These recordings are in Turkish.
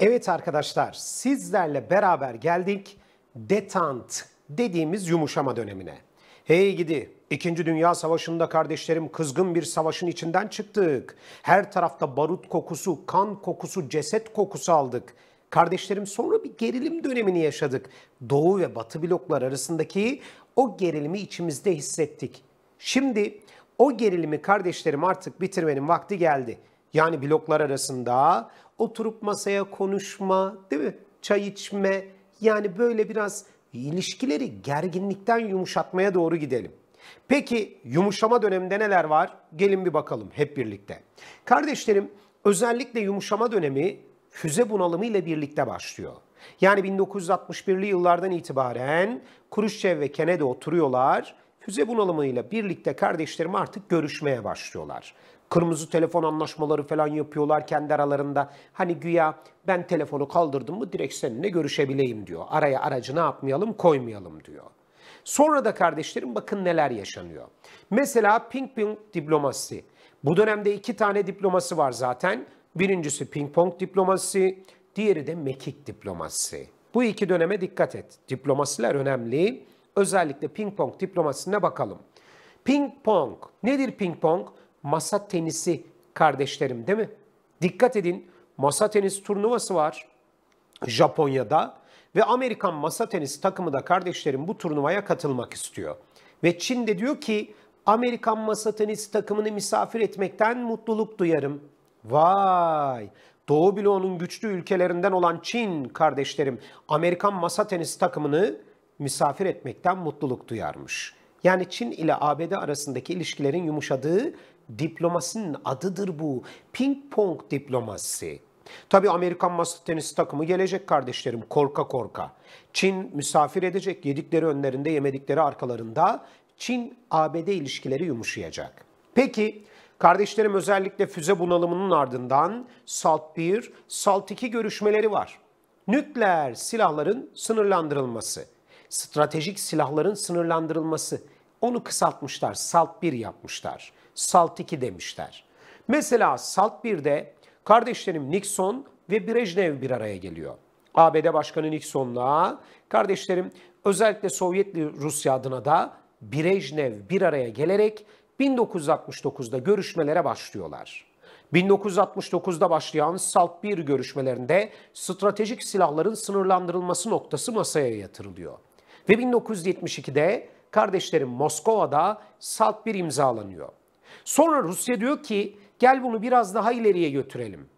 Evet arkadaşlar sizlerle beraber geldik detant dediğimiz yumuşama dönemine. Hey gidi İkinci Dünya Savaşı'nda kardeşlerim kızgın bir savaşın içinden çıktık. Her tarafta barut kokusu, kan kokusu, ceset kokusu aldık. Kardeşlerim sonra bir gerilim dönemini yaşadık. Doğu ve Batı bloklar arasındaki o gerilimi içimizde hissettik. Şimdi o gerilimi kardeşlerim artık bitirmenin vakti geldi. Yani bloklar arasında oturup masaya konuşma, değil mi? Çay içme. Yani böyle biraz ilişkileri gerginlikten yumuşatmaya doğru gidelim. Peki yumuşama döneminde neler var? Gelin bir bakalım hep birlikte. Kardeşlerim özellikle yumuşama dönemi füze bunalımı ile birlikte başlıyor. Yani 1961'li yıllardan itibaren Kuruşçev ve Kennedy oturuyorlar. Füze bunalımı ile birlikte kardeşlerim artık görüşmeye başlıyorlar. Kırmızı telefon anlaşmaları falan yapıyorlar kendi aralarında. Hani güya ben telefonu kaldırdım mı direkt seninle görüşebileyim diyor. Araya aracı ne yapmayalım koymayalım diyor. Sonra da kardeşlerim bakın neler yaşanıyor. Mesela ping pong diplomasi. Bu dönemde iki tane diplomasi var zaten. Birincisi ping pong diplomasi, diğeri de mekik diplomasi. Bu iki döneme dikkat et. Diplomasiler önemli. Özellikle ping pong diplomasisine bakalım. Ping pong. Nedir ping pong? masa tenisi kardeşlerim değil mi? Dikkat edin masa tenis turnuvası var Japonya'da ve Amerikan masa tenis takımı da kardeşlerim bu turnuvaya katılmak istiyor. Ve Çin de diyor ki Amerikan masa tenis takımını misafir etmekten mutluluk duyarım. Vay! Doğu bloğunun güçlü ülkelerinden olan Çin kardeşlerim Amerikan masa tenis takımını misafir etmekten mutluluk duyarmış. Yani Çin ile ABD arasındaki ilişkilerin yumuşadığı diplomasinin adıdır bu. Ping pong diplomasi. Tabii Amerikan masa tenisi takımı gelecek kardeşlerim korka korka. Çin misafir edecek yedikleri önlerinde yemedikleri arkalarında Çin-ABD ilişkileri yumuşayacak. Peki kardeşlerim özellikle füze bunalımının ardından SALT 1, SALT 2 görüşmeleri var. Nükleer silahların sınırlandırılması, stratejik silahların sınırlandırılması onu kısaltmışlar, SALT 1 yapmışlar. Salt 2 demişler. Mesela Salt 1'de kardeşlerim Nixon ve Brejnev bir araya geliyor. ABD Başkanı Nixon'la kardeşlerim özellikle Sovyetli Rusya adına da Brejnev bir araya gelerek 1969'da görüşmelere başlıyorlar. 1969'da başlayan SALT 1 görüşmelerinde stratejik silahların sınırlandırılması noktası masaya yatırılıyor. Ve 1972'de kardeşlerim Moskova'da SALT 1 imzalanıyor. Sonra Rusya diyor ki gel bunu biraz daha ileriye götürelim.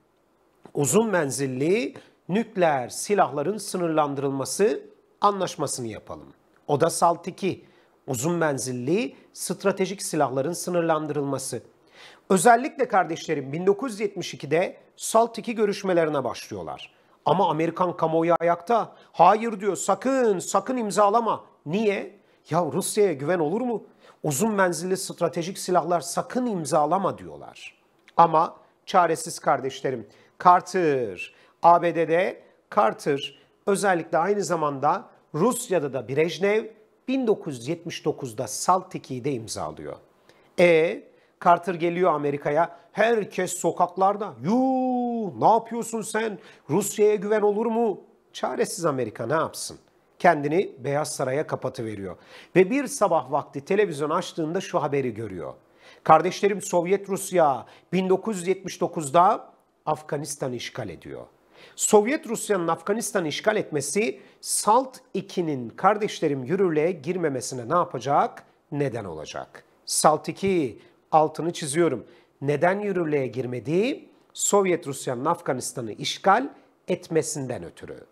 Uzun menzilli nükleer silahların sınırlandırılması anlaşmasını yapalım. O da SALT 2 uzun menzilli stratejik silahların sınırlandırılması. Özellikle kardeşlerim 1972'de SALT 2 görüşmelerine başlıyorlar. Ama Amerikan kamuoyu ayakta. Hayır diyor sakın sakın imzalama. Niye? Ya Rusya'ya güven olur mu? uzun menzilli stratejik silahlar sakın imzalama diyorlar. Ama çaresiz kardeşlerim Carter, ABD'de Carter özellikle aynı zamanda Rusya'da da Brejnev 1979'da Saltiki'yi de imzalıyor. E Carter geliyor Amerika'ya. Herkes sokaklarda. Yuu ne yapıyorsun sen? Rusya'ya güven olur mu? Çaresiz Amerika ne yapsın? kendini Beyaz Saray'a kapatıveriyor. Ve bir sabah vakti televizyon açtığında şu haberi görüyor. Kardeşlerim Sovyet Rusya 1979'da Afganistan'ı işgal ediyor. Sovyet Rusya'nın Afganistan'ı işgal etmesi Salt 2'nin kardeşlerim yürürlüğe girmemesine ne yapacak? Neden olacak? Salt 2 altını çiziyorum. Neden yürürlüğe girmedi? Sovyet Rusya'nın Afganistan'ı işgal etmesinden ötürü.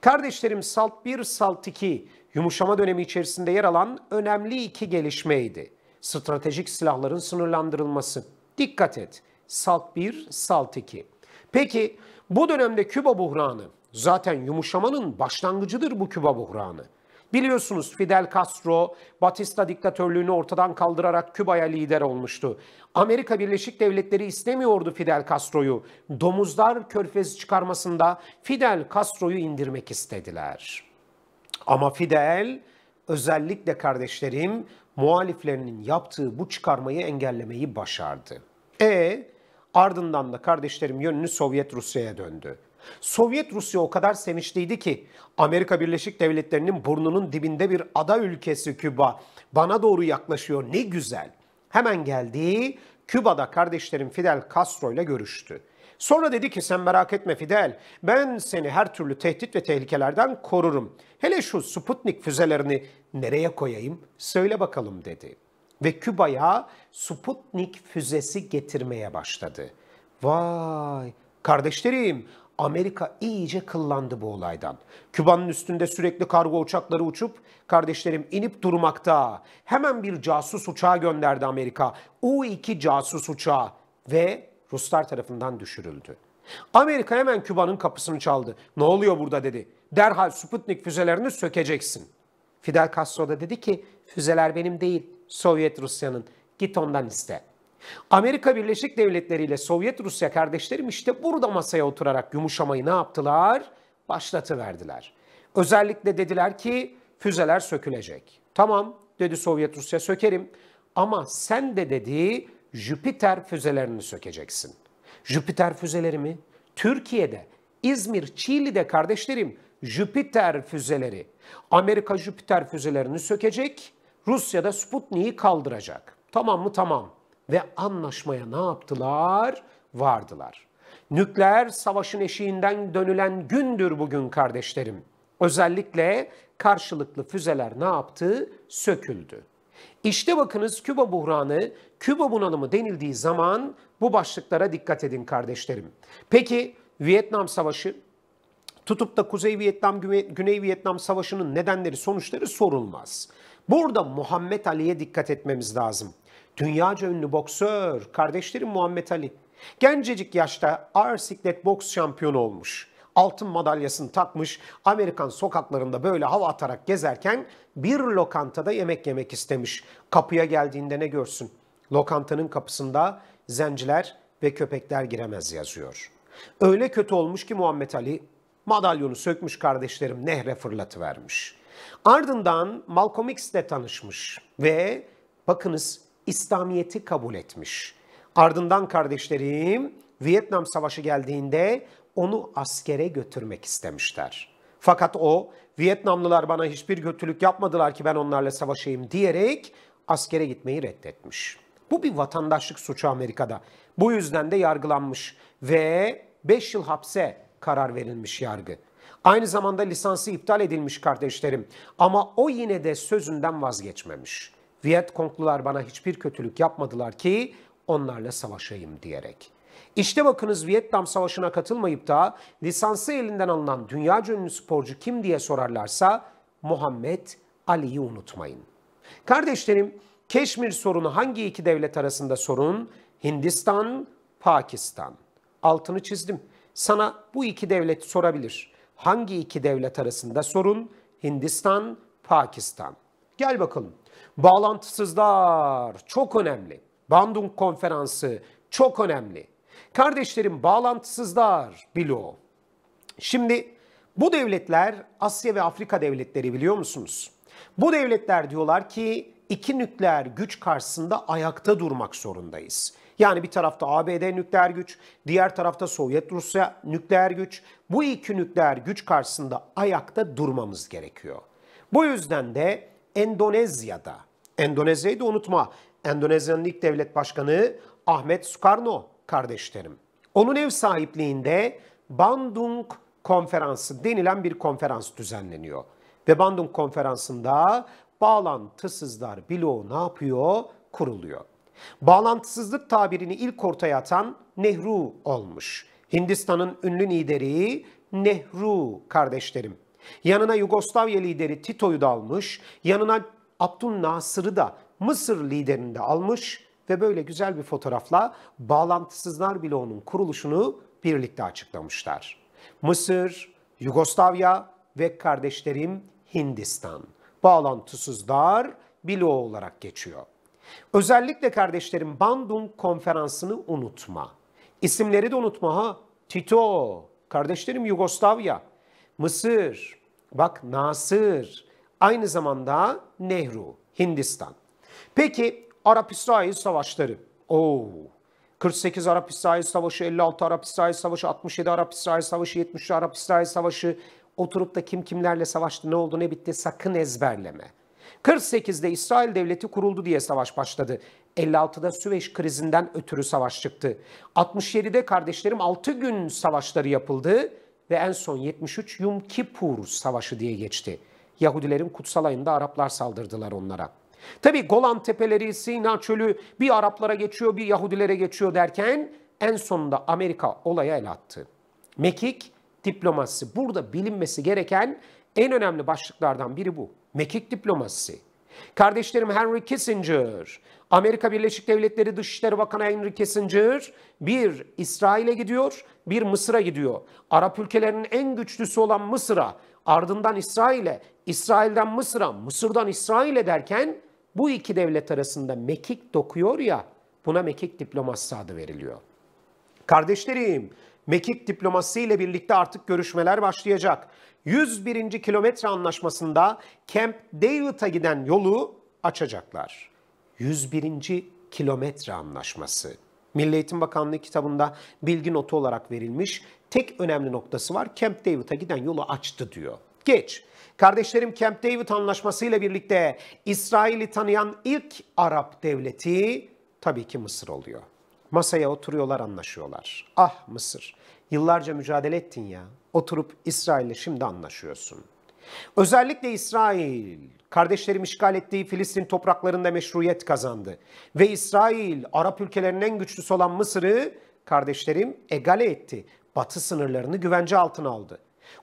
Kardeşlerim Salt 1, Salt 2 yumuşama dönemi içerisinde yer alan önemli iki gelişmeydi. Stratejik silahların sınırlandırılması. Dikkat et. Salt 1, Salt 2. Peki bu dönemde Küba buhranı zaten yumuşamanın başlangıcıdır bu Küba buhranı. Biliyorsunuz Fidel Castro Batista diktatörlüğünü ortadan kaldırarak Küba'ya lider olmuştu. Amerika Birleşik Devletleri istemiyordu Fidel Castro'yu. Domuzlar körfez çıkarmasında Fidel Castro'yu indirmek istediler. Ama Fidel özellikle kardeşlerim muhaliflerinin yaptığı bu çıkarmayı engellemeyi başardı. E ardından da kardeşlerim yönünü Sovyet Rusya'ya döndü. Sovyet Rusya o kadar sevinçliydi ki Amerika Birleşik Devletleri'nin burnunun dibinde bir ada ülkesi Küba bana doğru yaklaşıyor ne güzel. Hemen geldi Küba'da kardeşlerim Fidel Castro ile görüştü. Sonra dedi ki sen merak etme Fidel ben seni her türlü tehdit ve tehlikelerden korurum. Hele şu Sputnik füzelerini nereye koyayım söyle bakalım dedi. Ve Küba'ya Sputnik füzesi getirmeye başladı. Vay kardeşlerim Amerika iyice kıllandı bu olaydan. Küba'nın üstünde sürekli kargo uçakları uçup kardeşlerim inip durmakta. Hemen bir casus uçağı gönderdi Amerika. U-2 casus uçağı ve Ruslar tarafından düşürüldü. Amerika hemen Küba'nın kapısını çaldı. Ne oluyor burada dedi. Derhal Sputnik füzelerini sökeceksin. Fidel Castro da dedi ki füzeler benim değil Sovyet Rusya'nın. Git ondan iste. Amerika Birleşik Devletleri ile Sovyet Rusya kardeşlerim işte burada masaya oturarak yumuşamayı ne yaptılar? Başlatıverdiler. Özellikle dediler ki füzeler sökülecek. Tamam dedi Sovyet Rusya sökerim ama sen de dediği Jüpiter füzelerini sökeceksin. Jüpiter füzeleri mi? Türkiye'de, İzmir, Çiğli'de kardeşlerim Jüpiter füzeleri. Amerika Jüpiter füzelerini sökecek, Rusya'da da Sputnik'i kaldıracak. Tamam mı? Tamam ve anlaşmaya ne yaptılar? Vardılar. Nükleer savaşın eşiğinden dönülen gündür bugün kardeşlerim. Özellikle karşılıklı füzeler ne yaptı? Söküldü. İşte bakınız Küba buhranı, Küba bunalımı denildiği zaman bu başlıklara dikkat edin kardeşlerim. Peki Vietnam Savaşı tutup da Kuzey Vietnam, Güney Vietnam Savaşı'nın nedenleri, sonuçları sorulmaz. Burada Muhammed Ali'ye dikkat etmemiz lazım. Dünyaca ünlü boksör, kardeşlerim Muhammed Ali. Gencecik yaşta ağır siklet boks şampiyonu olmuş. Altın madalyasını takmış, Amerikan sokaklarında böyle hava atarak gezerken bir lokantada yemek yemek istemiş. Kapıya geldiğinde ne görsün? Lokantanın kapısında zenciler ve köpekler giremez yazıyor. Öyle kötü olmuş ki Muhammed Ali madalyonu sökmüş kardeşlerim nehre fırlatıvermiş. Ardından Malcolm X ile tanışmış ve bakınız İslamiyet'i kabul etmiş. Ardından kardeşlerim Vietnam Savaşı geldiğinde onu askere götürmek istemişler. Fakat o Vietnamlılar bana hiçbir kötülük yapmadılar ki ben onlarla savaşayım diyerek askere gitmeyi reddetmiş. Bu bir vatandaşlık suçu Amerika'da. Bu yüzden de yargılanmış ve 5 yıl hapse karar verilmiş yargı. Aynı zamanda lisansı iptal edilmiş kardeşlerim ama o yine de sözünden vazgeçmemiş. Viet Vietkonglular bana hiçbir kötülük yapmadılar ki onlarla savaşayım diyerek. İşte bakınız Vietnam Savaşı'na katılmayıp da lisansı elinden alınan dünya ünlü sporcu kim diye sorarlarsa Muhammed Ali'yi unutmayın. Kardeşlerim Keşmir sorunu hangi iki devlet arasında sorun? Hindistan, Pakistan. Altını çizdim. Sana bu iki devlet sorabilir. Hangi iki devlet arasında sorun? Hindistan, Pakistan. Gel bakalım. Bağlantısızlar çok önemli. Bandung Konferansı çok önemli. Kardeşlerim bağlantısızlar bloğu. Şimdi bu devletler Asya ve Afrika devletleri biliyor musunuz? Bu devletler diyorlar ki iki nükleer güç karşısında ayakta durmak zorundayız. Yani bir tarafta ABD nükleer güç, diğer tarafta Sovyet Rusya nükleer güç. Bu iki nükleer güç karşısında ayakta durmamız gerekiyor. Bu yüzden de Endonezya'da Endonezya'yı da unutma. Endonezya'nın ilk devlet başkanı Ahmet Sukarno kardeşlerim. Onun ev sahipliğinde Bandung Konferansı denilen bir konferans düzenleniyor. Ve Bandung Konferansı'nda bağlantısızlar bloğu ne yapıyor? Kuruluyor. Bağlantısızlık tabirini ilk ortaya atan Nehru olmuş. Hindistan'ın ünlü lideri Nehru kardeşlerim. Yanına Yugoslavya lideri Tito'yu da almış, yanına Abdul Nasır'ı da Mısır liderinde almış ve böyle güzel bir fotoğrafla bağlantısızlar bile onun kuruluşunu birlikte açıklamışlar. Mısır, Yugoslavya ve kardeşlerim Hindistan. Bağlantısızlar bloğu olarak geçiyor. Özellikle kardeşlerim Bandung konferansını unutma. İsimleri de unutma ha. Tito, kardeşlerim Yugoslavya, Mısır, bak Nasır, Aynı zamanda Nehru, Hindistan. Peki Arap-İsrail savaşları. Oo. 48 Arap-İsrail Savaşı, 56 Arap-İsrail Savaşı, 67 Arap-İsrail Savaşı, 70 Arap-İsrail Savaşı. Oturup da kim kimlerle savaştı, ne oldu, ne bitti sakın ezberleme. 48'de İsrail Devleti kuruldu diye savaş başladı. 56'da Süveyş krizinden ötürü savaş çıktı. 67'de kardeşlerim 6 gün savaşları yapıldı ve en son 73 Yom Kipur Savaşı diye geçti. Yahudilerin kutsal ayında Araplar saldırdılar onlara. Tabi Golan Tepeleri, Sina Çölü bir Araplara geçiyor bir Yahudilere geçiyor derken en sonunda Amerika olaya el attı. Mekik diplomasisi burada bilinmesi gereken en önemli başlıklardan biri bu. Mekik diplomasisi. Kardeşlerim Henry Kissinger, Amerika Birleşik Devletleri Dışişleri Bakanı Henry Kissinger bir İsrail'e gidiyor, bir Mısır'a gidiyor. Arap ülkelerinin en güçlüsü olan Mısır'a ardından İsrail'e, İsrail'den Mısır'a, Mısır'dan İsrail'e derken bu iki devlet arasında mekik dokuyor ya buna mekik diplomasisi adı veriliyor. Kardeşlerim, mekik diplomasi ile birlikte artık görüşmeler başlayacak. 101. kilometre anlaşmasında Camp David'a giden yolu açacaklar. 101. kilometre anlaşması. Milli Eğitim Bakanlığı kitabında bilgi notu olarak verilmiş Tek önemli noktası var. Camp David'a giden yolu açtı diyor. Geç. Kardeşlerim Camp David anlaşmasıyla birlikte İsrail'i tanıyan ilk Arap devleti tabii ki Mısır oluyor. Masaya oturuyorlar anlaşıyorlar. Ah Mısır yıllarca mücadele ettin ya oturup İsrail'le şimdi anlaşıyorsun. Özellikle İsrail kardeşlerim işgal ettiği Filistin topraklarında meşruiyet kazandı. Ve İsrail Arap ülkelerinin en güçlüsü olan Mısır'ı kardeşlerim egale etti. Batı sınırlarını güvence altına aldı.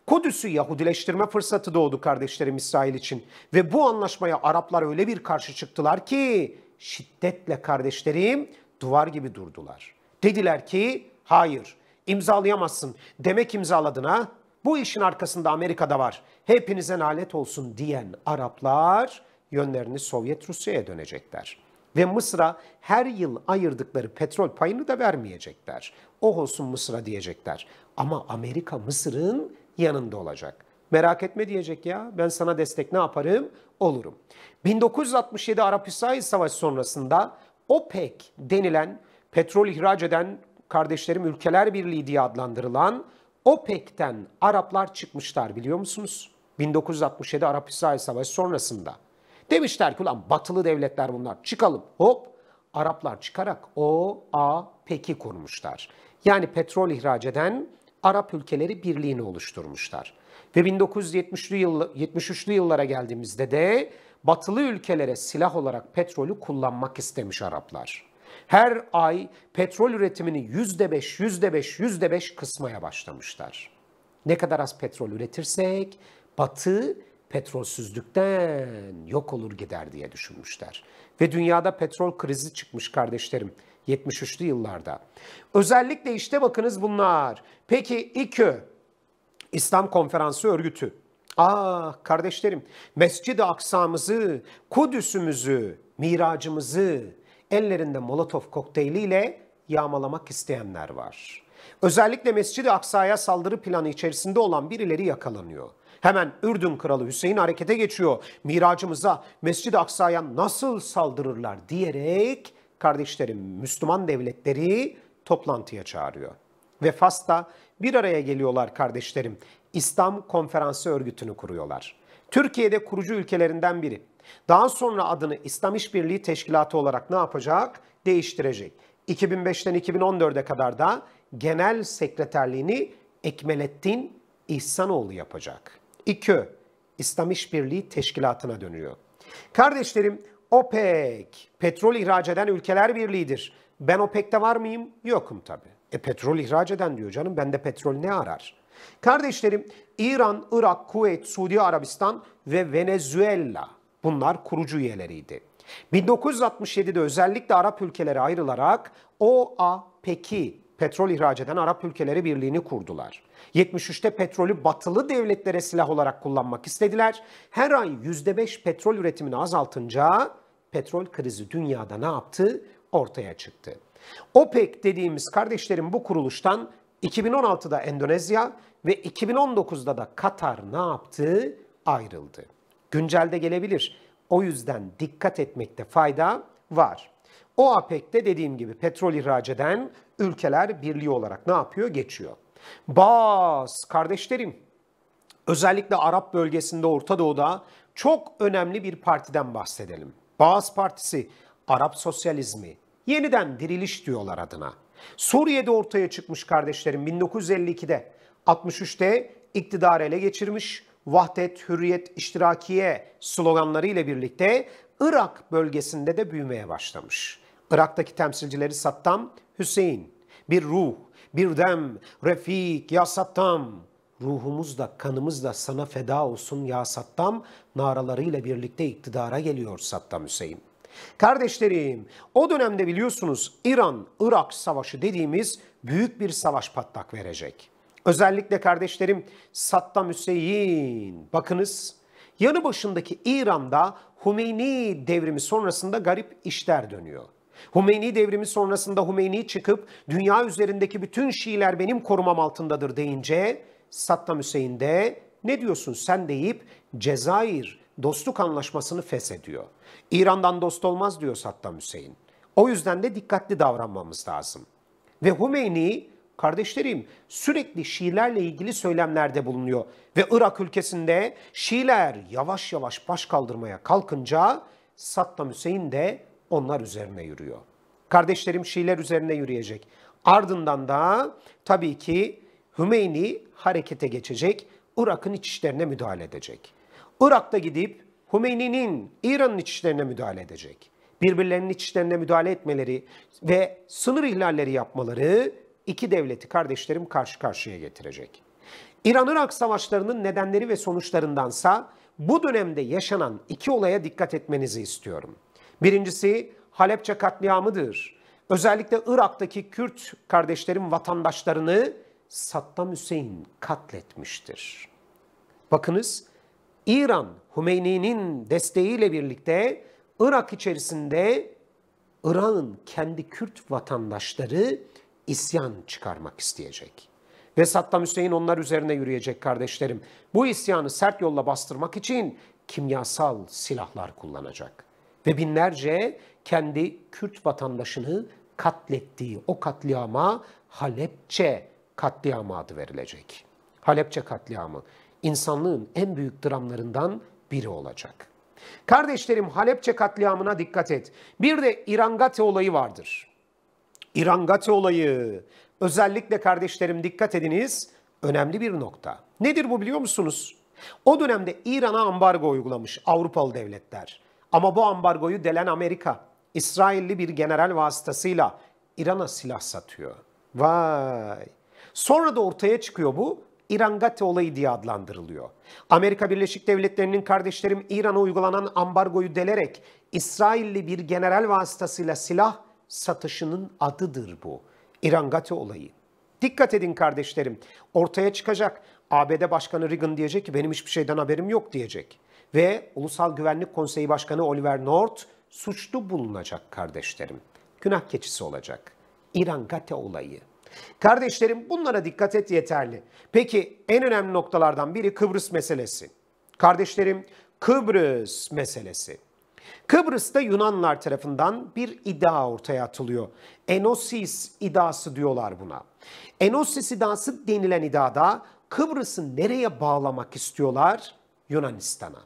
Kudüs'ü Yahudileştirme fırsatı doğdu kardeşlerim İsrail için ve bu anlaşmaya Araplar öyle bir karşı çıktılar ki şiddetle kardeşlerim duvar gibi durdular. Dediler ki hayır imzalayamazsın. Demek imzaladın ha? Bu işin arkasında Amerika'da var. Hepinize lanet olsun diyen Araplar yönlerini Sovyet Rusya'ya dönecekler. Ve Mısır'a her yıl ayırdıkları petrol payını da vermeyecekler. O olsun Mısır'a diyecekler. Ama Amerika Mısır'ın yanında olacak. Merak etme diyecek ya ben sana destek ne yaparım olurum. 1967 Arap-İsrail Savaşı sonrasında OPEC denilen petrol ihraç eden kardeşlerim ülkeler birliği diye adlandırılan OPEC'ten Araplar çıkmışlar biliyor musunuz? 1967 Arap-İsrail Savaşı sonrasında. Demişler ki ulan batılı devletler bunlar çıkalım hop Araplar çıkarak o a peki kurmuşlar. Yani petrol ihraç eden Arap ülkeleri birliğini oluşturmuşlar. Ve 1973'lü yıll yıllara geldiğimizde de batılı ülkelere silah olarak petrolü kullanmak istemiş Araplar. Her ay petrol üretimini yüzde beş, yüzde beş, yüzde beş kısmaya başlamışlar. Ne kadar az petrol üretirsek Batı petrolsüzlükten yok olur gider diye düşünmüşler. Ve dünyada petrol krizi çıkmış kardeşlerim 73'lü yıllarda. Özellikle işte bakınız bunlar. Peki İKÜ, İslam Konferansı Örgütü. Ah kardeşlerim Mescid-i Aksa'mızı, Kudüs'ümüzü, miracımızı ellerinde Molotov kokteyliyle yağmalamak isteyenler var. Özellikle Mescid-i Aksa'ya saldırı planı içerisinde olan birileri yakalanıyor. Hemen Ürdün kralı Hüseyin harekete geçiyor. Miracımıza Mescid-i Aksa'ya nasıl saldırırlar diyerek kardeşlerim Müslüman devletleri toplantıya çağırıyor. Ve Fas'ta bir araya geliyorlar kardeşlerim. İslam Konferansı örgütünü kuruyorlar. Türkiye'de kurucu ülkelerinden biri. Daha sonra adını İslam İşbirliği Teşkilatı olarak ne yapacak? Değiştirecek. 2005'ten 2014'e kadar da genel sekreterliğini Ekmelettin İhsanoğlu yapacak. İKÖ, İslam İşbirliği Teşkilatı'na dönüyor. Kardeşlerim OPEC, petrol ihraç eden ülkeler birliğidir. Ben OPEC'te var mıyım? Yokum tabii. E petrol ihraç eden diyor canım. ben de petrol ne arar? Kardeşlerim İran, Irak, Kuveyt, Suudi Arabistan ve Venezuela bunlar kurucu üyeleriydi. 1967'de özellikle Arap ülkeleri ayrılarak OAPEC'i petrol ihraç eden Arap Ülkeleri Birliği'ni kurdular. 73'te petrolü batılı devletlere silah olarak kullanmak istediler. Her ay %5 petrol üretimini azaltınca petrol krizi dünyada ne yaptı? Ortaya çıktı. OPEC dediğimiz kardeşlerin bu kuruluştan 2016'da Endonezya ve 2019'da da Katar ne yaptı? Ayrıldı. Güncelde gelebilir. O yüzden dikkat etmekte fayda var. O OAPEC'te dediğim gibi petrol ihraç eden ülkeler birliği olarak ne yapıyor? Geçiyor. Bas kardeşlerim özellikle Arap bölgesinde Orta Doğu'da çok önemli bir partiden bahsedelim. Bas Partisi, Arap Sosyalizmi, yeniden diriliş diyorlar adına. Suriye'de ortaya çıkmış kardeşlerim 1952'de, 63'te iktidar ele geçirmiş, vahdet, hürriyet, İştirakiye sloganları ile birlikte Irak bölgesinde de büyümeye başlamış. Irak'taki temsilcileri Sattam, Hüseyin, bir ruh, bir dem, refik ya Sattam. Ruhumuz da kanımız da sana feda olsun ya Sattam naralarıyla birlikte iktidara geliyor Sattam Hüseyin. Kardeşlerim, o dönemde biliyorsunuz İran-Irak savaşı dediğimiz büyük bir savaş patlak verecek. Özellikle kardeşlerim Saddam Hüseyin, bakınız yanı başındaki İran'da Hümeyni devrimi sonrasında garip işler dönüyor. Hümeyni devrimi sonrasında Hümeyni çıkıp dünya üzerindeki bütün Şiiler benim korumam altındadır deyince Saddam Hüseyin de ne diyorsun sen deyip Cezayir dostluk anlaşmasını feshediyor. İran'dan dost olmaz diyor Saddam Hüseyin. O yüzden de dikkatli davranmamız lazım. Ve Hümeyni kardeşlerim sürekli Şiilerle ilgili söylemlerde bulunuyor. Ve Irak ülkesinde Şiiler yavaş yavaş baş kaldırmaya kalkınca Saddam Hüseyin de onlar üzerine yürüyor. Kardeşlerim Şiiler üzerine yürüyecek. Ardından da tabii ki Hümeyni harekete geçecek, Irak'ın iç işlerine müdahale edecek. Irak'ta gidip Hümeyni'nin İran'ın iç işlerine müdahale edecek. Birbirlerinin iç işlerine müdahale etmeleri ve sınır ihlalleri yapmaları iki devleti kardeşlerim karşı karşıya getirecek. İran-Irak savaşlarının nedenleri ve sonuçlarındansa bu dönemde yaşanan iki olaya dikkat etmenizi istiyorum. Birincisi Halepçe katliamıdır. Özellikle Irak'taki Kürt kardeşlerin vatandaşlarını Saddam Hüseyin katletmiştir. Bakınız İran Hümeyni'nin desteğiyle birlikte Irak içerisinde Irak'ın kendi Kürt vatandaşları isyan çıkarmak isteyecek. Ve Saddam Hüseyin onlar üzerine yürüyecek kardeşlerim. Bu isyanı sert yolla bastırmak için kimyasal silahlar kullanacak ve binlerce kendi Kürt vatandaşını katlettiği o katliama Halepçe katliamı adı verilecek. Halepçe katliamı insanlığın en büyük dramlarından biri olacak. Kardeşlerim Halepçe katliamına dikkat et. Bir de İrangate olayı vardır. İrangate olayı özellikle kardeşlerim dikkat ediniz önemli bir nokta. Nedir bu biliyor musunuz? O dönemde İran'a ambargo uygulamış Avrupalı devletler. Ama bu ambargoyu delen Amerika, İsrailli bir general vasıtasıyla İran'a silah satıyor. Vay! Sonra da ortaya çıkıyor bu, İran olayı diye adlandırılıyor. Amerika Birleşik Devletleri'nin kardeşlerim İran'a uygulanan ambargoyu delerek İsrailli bir general vasıtasıyla silah satışının adıdır bu. İran olayı. Dikkat edin kardeşlerim. Ortaya çıkacak. ABD Başkanı Reagan diyecek ki benim hiçbir şeyden haberim yok diyecek ve Ulusal Güvenlik Konseyi Başkanı Oliver North suçlu bulunacak kardeşlerim. Günah keçisi olacak. İran Gate olayı. Kardeşlerim bunlara dikkat et yeterli. Peki en önemli noktalardan biri Kıbrıs meselesi. Kardeşlerim Kıbrıs meselesi. Kıbrıs'ta Yunanlar tarafından bir iddia ortaya atılıyor. Enosis iddiası diyorlar buna. Enosis iddiası denilen iddiada Kıbrıs'ı nereye bağlamak istiyorlar? Yunanistan'a.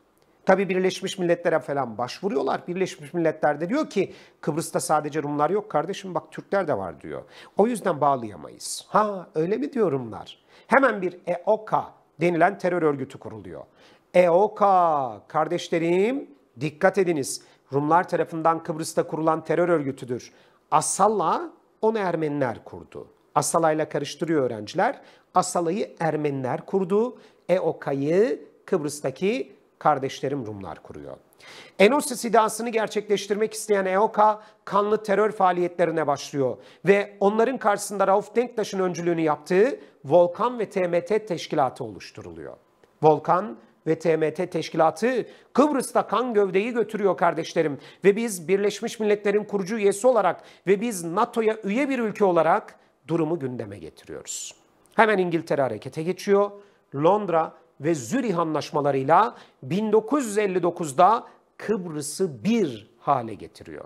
Tabi Birleşmiş Milletler'e falan başvuruyorlar. Birleşmiş Milletler de diyor ki Kıbrıs'ta sadece Rumlar yok kardeşim bak Türkler de var diyor. O yüzden bağlayamayız. Ha öyle mi diyor Rumlar? Hemen bir EOKA denilen terör örgütü kuruluyor. EOKA kardeşlerim dikkat ediniz. Rumlar tarafından Kıbrıs'ta kurulan terör örgütüdür. Asala onu Ermeniler kurdu. Asala'yla karıştırıyor öğrenciler. Asala'yı Ermeniler kurdu. EOKA'yı Kıbrıs'taki kardeşlerim Rumlar kuruyor. Enosya sidasını gerçekleştirmek isteyen EOKA kanlı terör faaliyetlerine başlıyor ve onların karşısında Rauf Denktaş'ın öncülüğünü yaptığı Volkan ve TMT teşkilatı oluşturuluyor. Volkan ve TMT teşkilatı Kıbrıs'ta kan gövdeyi götürüyor kardeşlerim ve biz Birleşmiş Milletler'in kurucu üyesi olarak ve biz NATO'ya üye bir ülke olarak durumu gündeme getiriyoruz. Hemen İngiltere harekete geçiyor. Londra ve Zürih anlaşmalarıyla 1959'da Kıbrıs'ı bir hale getiriyor.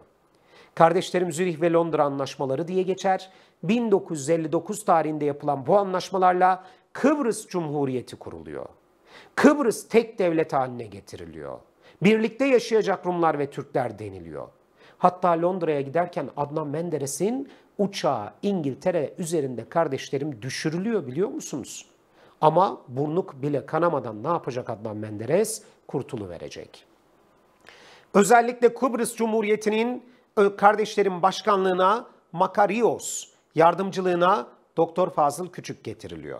Kardeşlerim Zürih ve Londra anlaşmaları diye geçer. 1959 tarihinde yapılan bu anlaşmalarla Kıbrıs Cumhuriyeti kuruluyor. Kıbrıs tek devlet haline getiriliyor. Birlikte yaşayacak Rumlar ve Türkler deniliyor. Hatta Londra'ya giderken Adnan Menderes'in uçağı İngiltere üzerinde kardeşlerim düşürülüyor biliyor musunuz? Ama burnuk bile kanamadan ne yapacak Adnan Menderes? Kurtulu verecek. Özellikle Kıbrıs Cumhuriyeti'nin e, kardeşlerin başkanlığına Makarios yardımcılığına Doktor Fazıl Küçük getiriliyor.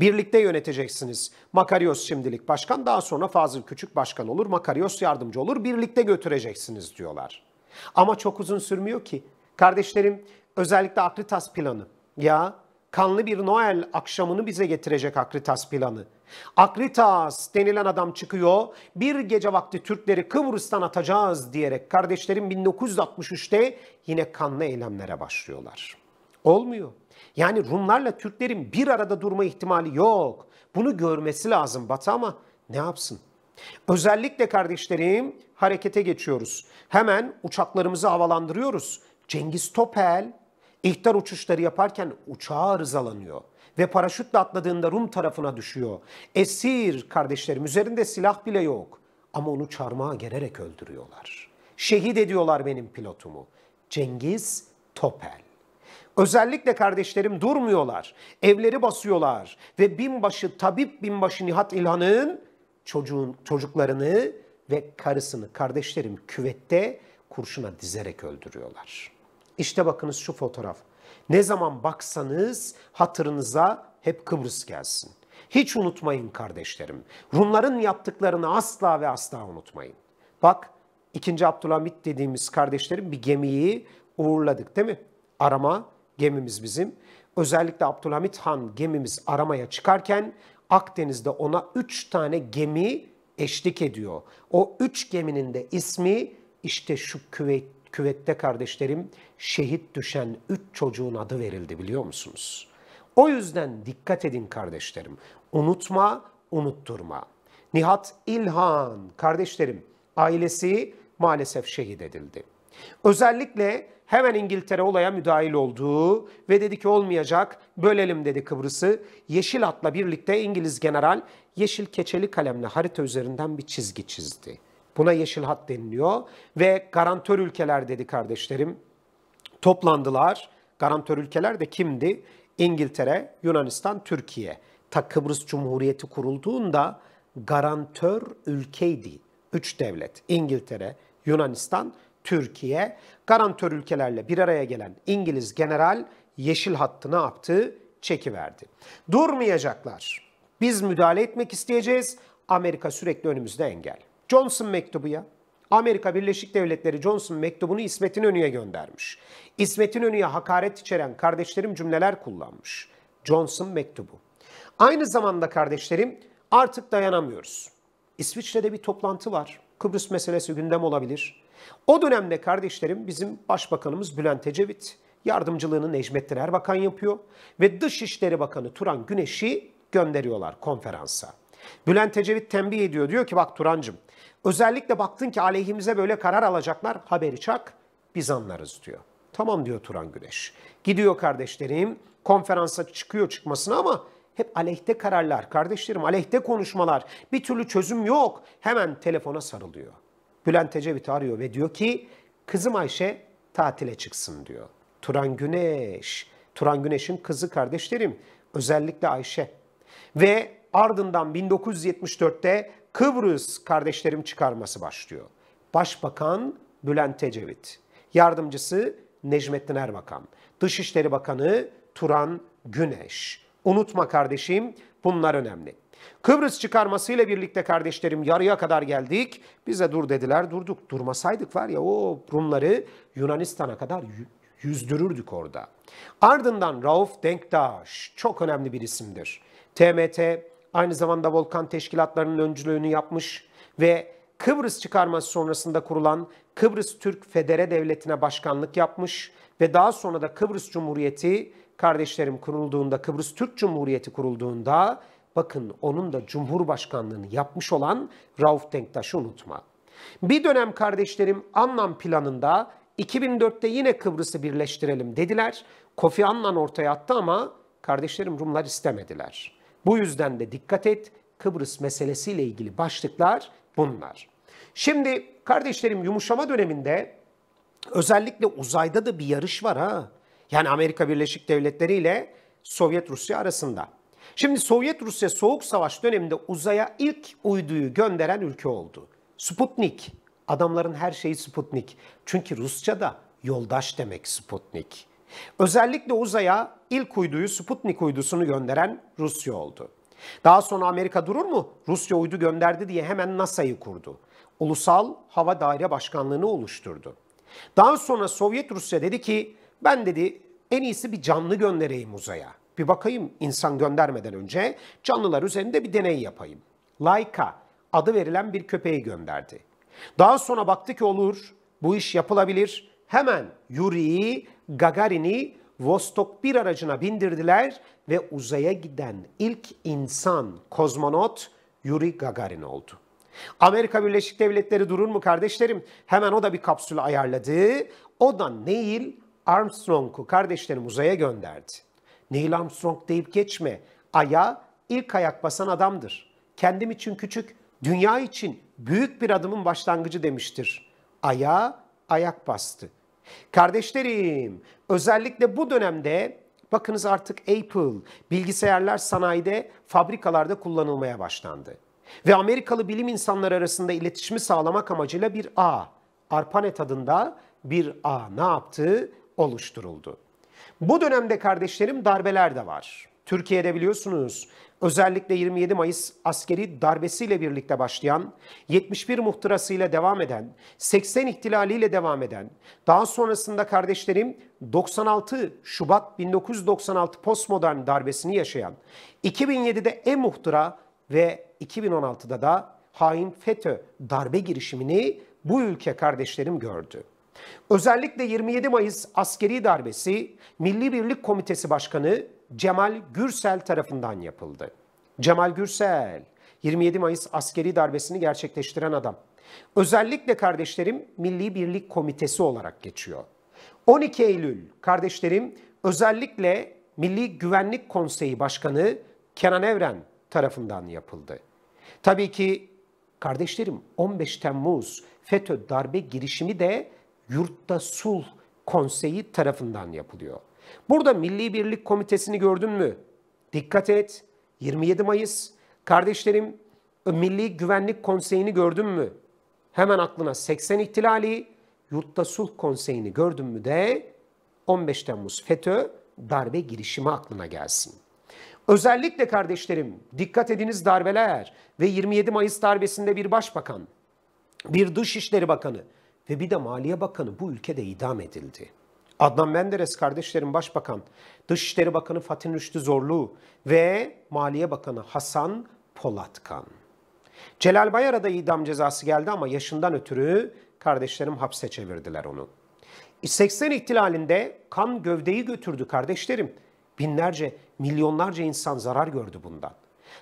Birlikte yöneteceksiniz. Makarios şimdilik başkan, daha sonra Fazıl Küçük başkan olur, Makarios yardımcı olur, birlikte götüreceksiniz diyorlar. Ama çok uzun sürmüyor ki. Kardeşlerim özellikle Akritas planı ya kanlı bir Noel akşamını bize getirecek Akritas planı. Akritas denilen adam çıkıyor. Bir gece vakti Türkleri Kıbrıs'tan atacağız diyerek kardeşlerim 1963'te yine kanlı eylemlere başlıyorlar. Olmuyor. Yani Rumlarla Türklerin bir arada durma ihtimali yok. Bunu görmesi lazım Batı ama ne yapsın? Özellikle kardeşlerim harekete geçiyoruz. Hemen uçaklarımızı havalandırıyoruz. Cengiz Topel İhtar uçuşları yaparken uçağı arızalanıyor ve paraşütle atladığında Rum tarafına düşüyor. Esir kardeşlerim üzerinde silah bile yok ama onu çarmıha gererek öldürüyorlar. Şehit ediyorlar benim pilotumu. Cengiz Topel. Özellikle kardeşlerim durmuyorlar. Evleri basıyorlar ve binbaşı tabip binbaşı Nihat İlhan'ın çocuğun çocuklarını ve karısını kardeşlerim küvette kurşuna dizerek öldürüyorlar. İşte bakınız şu fotoğraf. Ne zaman baksanız hatırınıza hep Kıbrıs gelsin. Hiç unutmayın kardeşlerim. Rumların yaptıklarını asla ve asla unutmayın. Bak 2. Abdülhamit dediğimiz kardeşlerim bir gemiyi uğurladık değil mi? Arama gemimiz bizim. Özellikle Abdülhamit Han gemimiz aramaya çıkarken Akdeniz'de ona 3 tane gemi eşlik ediyor. O 3 geminin de ismi işte şu Küveyt küvette kardeşlerim şehit düşen üç çocuğun adı verildi biliyor musunuz? O yüzden dikkat edin kardeşlerim. Unutma, unutturma. Nihat İlhan kardeşlerim ailesi maalesef şehit edildi. Özellikle hemen İngiltere olaya müdahil olduğu ve dedi ki olmayacak bölelim dedi Kıbrıs'ı. Yeşil atla birlikte İngiliz general yeşil keçeli kalemle harita üzerinden bir çizgi çizdi. Buna yeşil hat deniliyor ve garantör ülkeler dedi kardeşlerim. Toplandılar. Garantör ülkeler de kimdi? İngiltere, Yunanistan, Türkiye. Ta Kıbrıs Cumhuriyeti kurulduğunda garantör ülkeydi. Üç devlet. İngiltere, Yunanistan, Türkiye. Garantör ülkelerle bir araya gelen İngiliz general yeşil hattı ne yaptı? Çekiverdi. Durmayacaklar. Biz müdahale etmek isteyeceğiz. Amerika sürekli önümüzde engel. Johnson mektubu ya. Amerika Birleşik Devletleri Johnson mektubunu İsmet İnönü'ye göndermiş. İsmet İnönü'ye hakaret içeren kardeşlerim cümleler kullanmış. Johnson mektubu. Aynı zamanda kardeşlerim artık dayanamıyoruz. İsviçre'de bir toplantı var. Kıbrıs meselesi gündem olabilir. O dönemde kardeşlerim bizim başbakanımız Bülent Ecevit yardımcılığını Necmettin Erbakan yapıyor ve Dışişleri Bakanı Turan Güneş'i gönderiyorlar konferansa. Bülent Ecevit tembih ediyor diyor ki bak Turancım Özellikle baktın ki aleyhimize böyle karar alacaklar haberi çak biz anlarız diyor. Tamam diyor Turan Güneş. Gidiyor kardeşlerim konferansa çıkıyor çıkmasına ama hep aleyhte kararlar kardeşlerim aleyhte konuşmalar bir türlü çözüm yok. Hemen telefona sarılıyor. Bülent Ecevit arıyor ve diyor ki kızım Ayşe tatile çıksın diyor. Turan Güneş, Turan Güneş'in kızı kardeşlerim özellikle Ayşe ve ardından 1974'te Kıbrıs kardeşlerim çıkarması başlıyor. Başbakan Bülent Ecevit, yardımcısı Necmettin Erbakan, Dışişleri Bakanı Turan Güneş. Unutma kardeşim bunlar önemli. Kıbrıs çıkarmasıyla birlikte kardeşlerim yarıya kadar geldik. Bize dur dediler durduk. Durmasaydık var ya o Rumları Yunanistan'a kadar yüzdürürdük orada. Ardından Rauf Denktaş çok önemli bir isimdir. TMT Aynı zamanda Volkan teşkilatlarının öncülüğünü yapmış ve Kıbrıs çıkarması sonrasında kurulan Kıbrıs Türk Federe Devleti'ne başkanlık yapmış ve daha sonra da Kıbrıs Cumhuriyeti kardeşlerim kurulduğunda, Kıbrıs Türk Cumhuriyeti kurulduğunda bakın onun da Cumhurbaşkanlığını yapmış olan Rauf Denktaş'ı unutma. Bir dönem kardeşlerim Annan planında 2004'te yine Kıbrıs'ı birleştirelim dediler. Kofi Annan ortaya attı ama kardeşlerim Rumlar istemediler. Bu yüzden de dikkat et Kıbrıs meselesiyle ilgili başlıklar bunlar. Şimdi kardeşlerim yumuşama döneminde özellikle uzayda da bir yarış var ha. Yani Amerika Birleşik Devletleri ile Sovyet Rusya arasında. Şimdi Sovyet Rusya Soğuk Savaş döneminde uzaya ilk uyduyu gönderen ülke oldu. Sputnik. Adamların her şeyi Sputnik. Çünkü Rusça da yoldaş demek Sputnik. Özellikle uzaya ilk uyduyu Sputnik uydusunu gönderen Rusya oldu. Daha sonra Amerika durur mu? Rusya uydu gönderdi diye hemen NASA'yı kurdu. Ulusal Hava Daire Başkanlığı'nı oluşturdu. Daha sonra Sovyet Rusya dedi ki ben dedi en iyisi bir canlı göndereyim uzaya. Bir bakayım insan göndermeden önce canlılar üzerinde bir deney yapayım. Laika adı verilen bir köpeği gönderdi. Daha sonra baktı ki olur, bu iş yapılabilir hemen Yuri'yi, Gagarin'i Vostok 1 aracına bindirdiler ve uzaya giden ilk insan kozmonot Yuri Gagarin oldu. Amerika Birleşik Devletleri durur mu kardeşlerim? Hemen o da bir kapsül ayarladı. O da Neil Armstrong'u kardeşlerim uzaya gönderdi. Neil Armstrong deyip geçme. Ay'a ilk ayak basan adamdır. Kendim için küçük, dünya için büyük bir adımın başlangıcı demiştir. Ay'a ayak bastı. Kardeşlerim, özellikle bu dönemde bakınız artık Apple bilgisayarlar sanayide, fabrikalarda kullanılmaya başlandı. Ve Amerikalı bilim insanları arasında iletişimi sağlamak amacıyla bir ağ, ARPANET adında bir ağ ne yaptığı oluşturuldu. Bu dönemde kardeşlerim darbeler de var. Türkiye'de biliyorsunuz özellikle 27 Mayıs askeri darbesiyle birlikte başlayan, 71 muhtırasıyla devam eden, 80 ihtilaliyle devam eden, daha sonrasında kardeşlerim 96 Şubat 1996 postmodern darbesini yaşayan, 2007'de E-Muhtıra ve 2016'da da hain FETÖ darbe girişimini bu ülke kardeşlerim gördü. Özellikle 27 Mayıs askeri darbesi Milli Birlik Komitesi Başkanı Cemal Gürsel tarafından yapıldı. Cemal Gürsel, 27 Mayıs askeri darbesini gerçekleştiren adam. Özellikle kardeşlerim Milli Birlik Komitesi olarak geçiyor. 12 Eylül kardeşlerim özellikle Milli Güvenlik Konseyi Başkanı Kenan Evren tarafından yapıldı. Tabii ki kardeşlerim 15 Temmuz FETÖ darbe girişimi de Yurtta Sulh Konseyi tarafından yapılıyor. Burada Milli Birlik Komitesi'ni gördün mü? Dikkat et. 27 Mayıs. Kardeşlerim Milli Güvenlik Konseyi'ni gördün mü? Hemen aklına 80 ihtilali, Yurtta Sulh Konseyi'ni gördün mü de 15 Temmuz FETÖ darbe girişimi aklına gelsin. Özellikle kardeşlerim dikkat ediniz darbeler ve 27 Mayıs darbesinde bir başbakan, bir dışişleri bakanı ve bir de maliye bakanı bu ülkede idam edildi. Adnan Menderes kardeşlerim Başbakan, Dışişleri Bakanı Fatih Rüştü Zorlu ve Maliye Bakanı Hasan Polatkan. Celal Bayar'a da idam cezası geldi ama yaşından ötürü kardeşlerim hapse çevirdiler onu. 80 ihtilalinde kan gövdeyi götürdü kardeşlerim. Binlerce, milyonlarca insan zarar gördü bundan.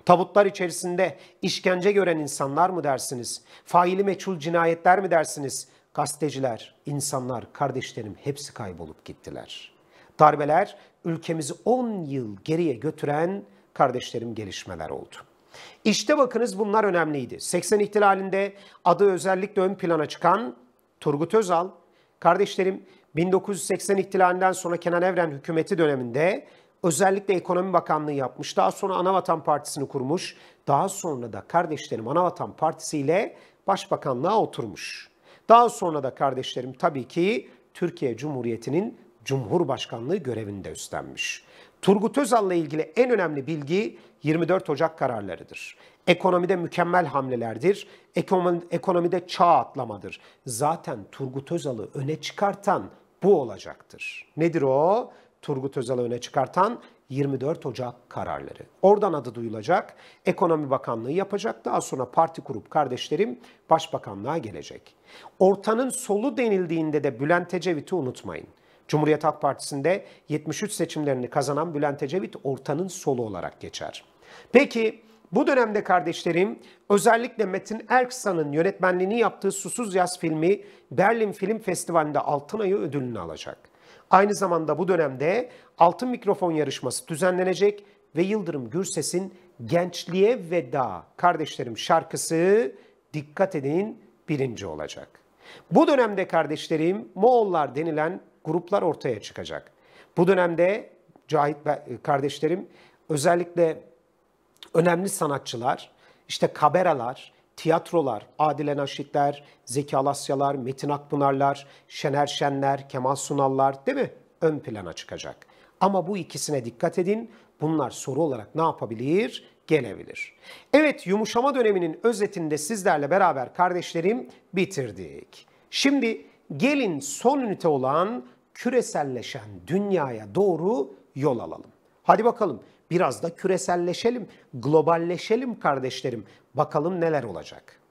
Tabutlar içerisinde işkence gören insanlar mı dersiniz? Faili meçhul cinayetler mi dersiniz? gazeteciler, insanlar, kardeşlerim hepsi kaybolup gittiler. Darbeler ülkemizi 10 yıl geriye götüren kardeşlerim gelişmeler oldu. İşte bakınız bunlar önemliydi. 80 ihtilalinde adı özellikle ön plana çıkan Turgut Özal, kardeşlerim 1980 ihtilalinden sonra Kenan Evren hükümeti döneminde özellikle ekonomi bakanlığı yapmış. Daha sonra Anavatan Partisi'ni kurmuş. Daha sonra da kardeşlerim Anavatan Partisi ile başbakanlığa oturmuş. Daha sonra da kardeşlerim tabii ki Türkiye Cumhuriyeti'nin Cumhurbaşkanlığı görevinde üstlenmiş. Turgut Özal'la ilgili en önemli bilgi 24 Ocak kararlarıdır. Ekonomide mükemmel hamlelerdir. Ekonomide çağ atlamadır. Zaten Turgut Özal'ı öne çıkartan bu olacaktır. Nedir o? Turgut Özal'ı öne çıkartan 24 Ocak kararları. Oradan adı duyulacak, Ekonomi Bakanlığı yapacak, daha sonra parti kurup kardeşlerim Başbakanlığa gelecek. Ortanın solu denildiğinde de Bülent Ecevit'i unutmayın. Cumhuriyet Halk Partisi'nde 73 seçimlerini kazanan Bülent Ecevit ortanın solu olarak geçer. Peki bu dönemde kardeşlerim özellikle Metin Erksan'ın yönetmenliğini yaptığı Susuz Yaz filmi Berlin Film Festivali'nde Altın Ayı ödülünü alacak. Aynı zamanda bu dönemde altın mikrofon yarışması düzenlenecek ve Yıldırım Gürses'in Gençliğe Veda Kardeşlerim şarkısı dikkat edin birinci olacak. Bu dönemde kardeşlerim Moğollar denilen gruplar ortaya çıkacak. Bu dönemde Cahit e, kardeşlerim özellikle önemli sanatçılar, işte kaberalar, tiyatrolar, Adile Naşitler, Zeki Alasyalar, Metin Akpınarlar, Şener Şenler, Kemal Sunallar değil mi? Ön plana çıkacak. Ama bu ikisine dikkat edin. Bunlar soru olarak ne yapabilir? Gelebilir. Evet yumuşama döneminin özetinde sizlerle beraber kardeşlerim bitirdik. Şimdi gelin son ünite olan küreselleşen dünyaya doğru yol alalım. Hadi bakalım biraz da küreselleşelim, globalleşelim kardeşlerim. Bakalım neler olacak.